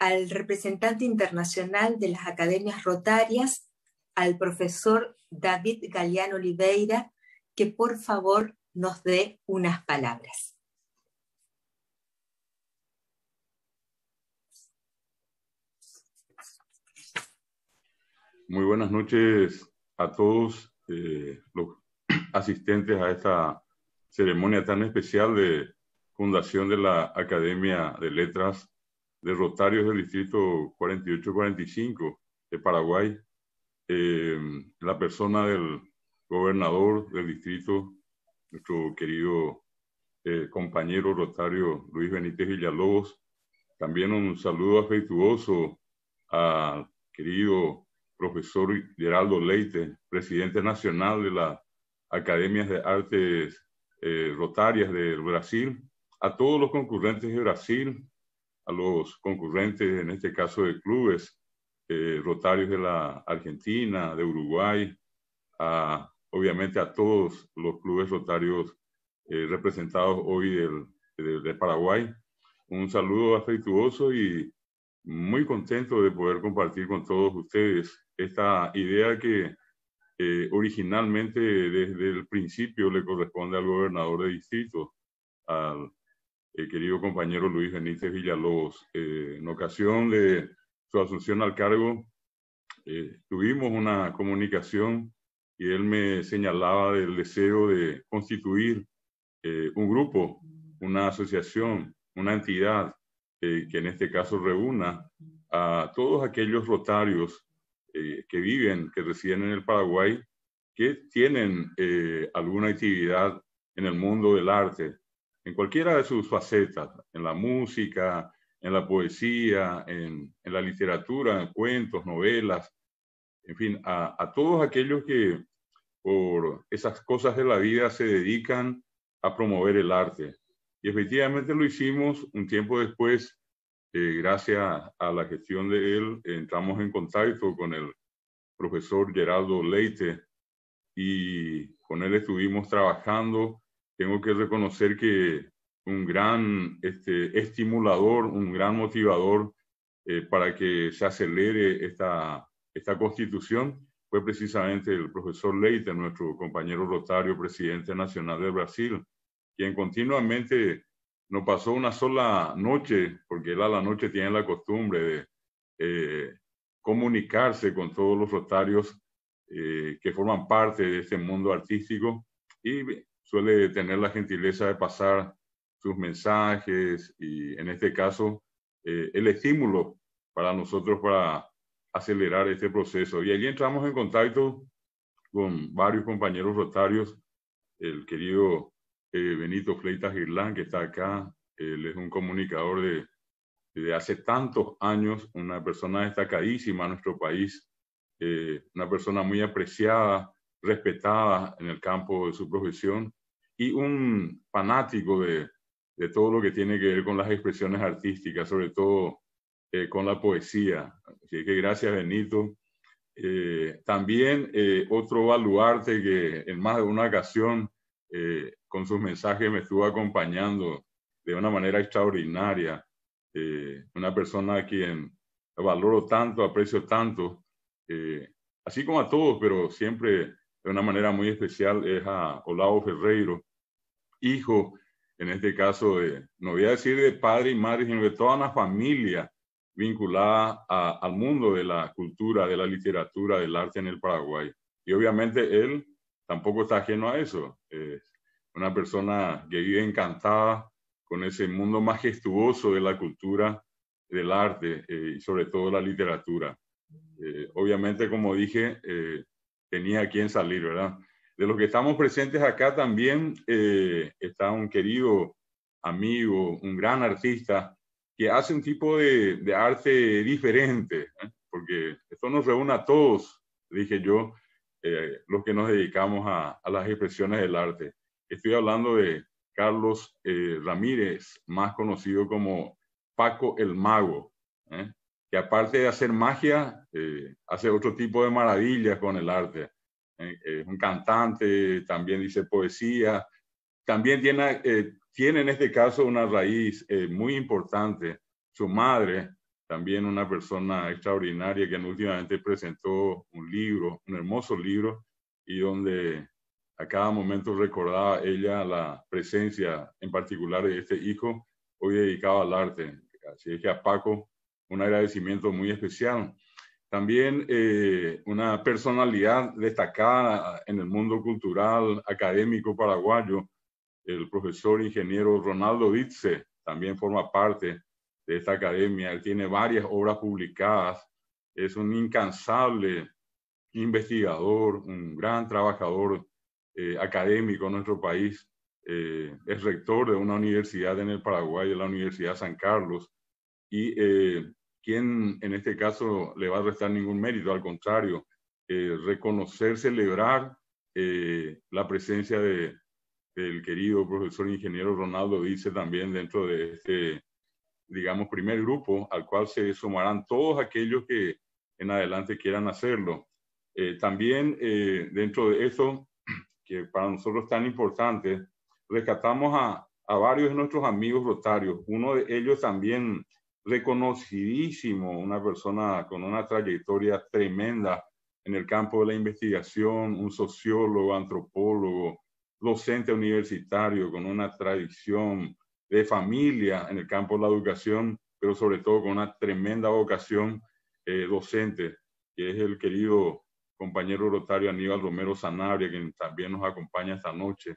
al representante internacional de las academias rotarias, al profesor David Galeano Oliveira, que por favor nos dé unas palabras. Muy buenas noches a todos eh, los asistentes a esta ceremonia tan especial de fundación de la Academia de Letras de Rotarios del Distrito 4845 de Paraguay, eh, la persona del gobernador del distrito, nuestro querido eh, compañero Rotario Luis Benítez Villalobos. También un saludo afectuoso al querido profesor Geraldo Leite, presidente nacional de las Academias de Artes eh, Rotarias del Brasil, a todos los concurrentes de Brasil, a los concurrentes, en este caso de clubes, eh, rotarios de la Argentina, de Uruguay, a, obviamente a todos los clubes rotarios eh, representados hoy del, Paraguay. Un saludo afectuoso y muy contento de poder compartir con todos ustedes esta idea que eh, originalmente desde el principio le corresponde al gobernador de distrito, al querido compañero Luis Benítez Villalobos. Eh, en ocasión de su asunción al cargo, eh, tuvimos una comunicación y él me señalaba el deseo de constituir eh, un grupo, una asociación, una entidad que en este caso reúna a todos aquellos rotarios que viven, que residen en el Paraguay, que tienen alguna actividad en el mundo del arte, en cualquiera de sus facetas, en la música, en la poesía, en, la literatura, en cuentos, novelas, en fin, a, todos aquellos que por esas cosas de la vida se dedican a promover el arte. Y efectivamente lo hicimos un tiempo después, eh, gracias a la gestión de él, entramos en contacto con el profesor Geraldo Leite y con él estuvimos trabajando tengo que reconocer que un gran este, estimulador, un gran motivador eh, para que se acelere esta, esta constitución fue precisamente el profesor Leite, nuestro compañero Rotario, presidente nacional de Brasil, quien continuamente no pasó una sola noche, porque él a la noche tiene la costumbre de eh, comunicarse con todos los rotarios eh, que forman parte de este mundo artístico y suele tener la gentileza de pasar sus mensajes y en este caso eh, el estímulo para nosotros para acelerar este proceso. Y allí entramos en contacto con varios compañeros rotarios, el querido eh, Benito Fleitas Girlán, que está acá, él es un comunicador de, hace tantos años, una persona destacadísima en nuestro país, eh, una persona muy apreciada respetada en el campo de su profesión y un fanático de, de todo lo que tiene que ver con las expresiones artísticas, sobre todo eh, con la poesía. Así que gracias, Benito. Eh, también eh, otro baluarte que en más de una ocasión con sus mensajes me estuvo acompañando de una manera extraordinaria. una persona a quien valoro tanto, aprecio tanto, así como a todos, pero siempre de una manera muy especial es a Olavo Ferreiro, hijo, en este caso, de, no voy a decir de padre y madre, sino de toda una familia vinculada al mundo de la cultura, de la literatura, del arte en el Paraguay. Y obviamente él tampoco está ajeno a eso. Es una persona que vive encantada con ese mundo majestuoso de la cultura, del arte eh, y sobre todo la literatura. Eh, obviamente, como dije, eh, tenía quien salir, ¿verdad? De los que estamos presentes acá también eh, está un querido amigo, un gran artista que hace un tipo de, arte diferente, ¿eh? porque esto nos reúne a todos, dije yo, eh, los que nos dedicamos a, a, las expresiones del arte. Estoy hablando de Carlos Ramírez, más conocido como Paco el Mago que aparte de hacer magia, eh, hace otro tipo de maravillas con el arte. Eh, es un cantante, también dice poesía, también tiene, eh, tiene en este caso una raíz muy importante. Su madre, también una persona extraordinaria que últimamente presentó un libro, un hermoso libro, y donde a cada momento recordaba ella la presencia en particular de este hijo, hoy dedicado al arte. Así es que a Paco un agradecimiento muy especial. También eh, una personalidad destacada en el mundo cultural académico paraguayo, el profesor ingeniero Ronaldo Ditze, también forma parte de esta academia. Él tiene varias obras publicadas, es un incansable investigador, un gran trabajador eh, académico en nuestro país. Eh, es rector de una universidad en el Paraguay, la Universidad San Carlos, y quien en este caso le va a restar ningún mérito, al contrario, eh, reconocer, celebrar eh, la presencia de, del querido profesor ingeniero Ronaldo Dice también dentro de este, digamos, primer grupo al cual se sumarán todos aquellos que en adelante quieran hacerlo. Eh, también dentro de eso, que para nosotros es tan importante, rescatamos a, a varios de nuestros amigos rotarios. Uno de ellos también reconocidísimo, una persona con una trayectoria tremenda en el campo de la investigación, un sociólogo, antropólogo, docente universitario con una tradición de familia en el campo de la educación, pero sobre todo con una tremenda vocación eh, docente, que es el querido compañero rotario Aníbal Romero Sanabria, quien también nos acompaña esta noche.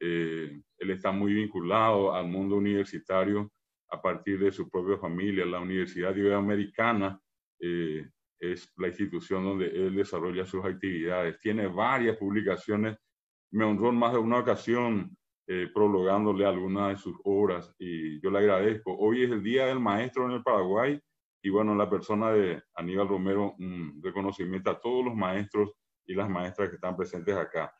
Eh, él está muy vinculado al mundo universitario a partir de su propia familia. La Universidad Iberoamericana eh, es la institución donde él desarrolla sus actividades. Tiene varias publicaciones. Me honró en más de una ocasión eh, prologándole algunas de sus obras y yo le agradezco. Hoy es el Día del Maestro en el Paraguay y bueno, la persona de Aníbal Romero, un reconocimiento a todos los maestros y las maestras que están presentes acá.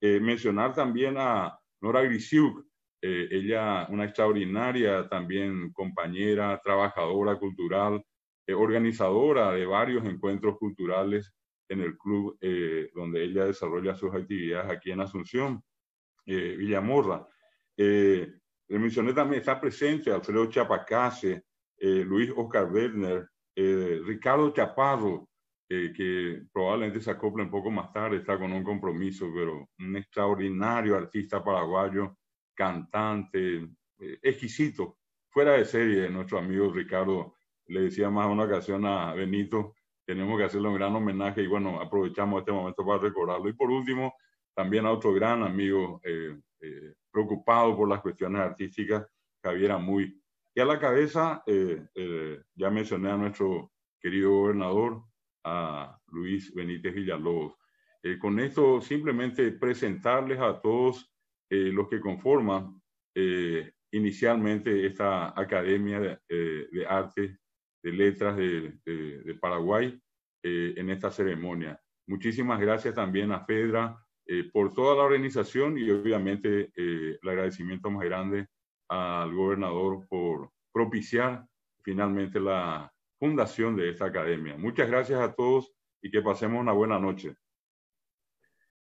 Eh, mencionar también a Nora Grisiuk, eh, ella, una extraordinaria también compañera, trabajadora cultural, eh, organizadora de varios encuentros culturales en el club eh, donde ella desarrolla sus actividades aquí en Asunción, Villamorra. le mencioné también, está presente Alfredo Chapacase, Luis Oscar Werner, Ricardo Chaparro, que probablemente se acople un poco más tarde, está con un compromiso, pero un extraordinario artista paraguayo cantante, eh, exquisito, fuera de serie. Nuestro amigo Ricardo le decía más una ocasión a Benito, tenemos que hacerle un gran homenaje y bueno, aprovechamos este momento para recordarlo. Y por último, también a otro gran amigo eh, eh, preocupado por las cuestiones artísticas, Javier Amuy. Y a la cabeza, ya mencioné a nuestro querido gobernador, a Luis Benítez Villalobos. con esto simplemente presentarles a todos eh, los que conforman eh, inicialmente esta Academia eh, de, Arte de Letras de, de Paraguay en esta ceremonia. Muchísimas gracias también a Fedra por toda la organización y obviamente el agradecimiento más grande al gobernador por propiciar finalmente la fundación de esta academia. Muchas gracias a todos y que pasemos una buena noche.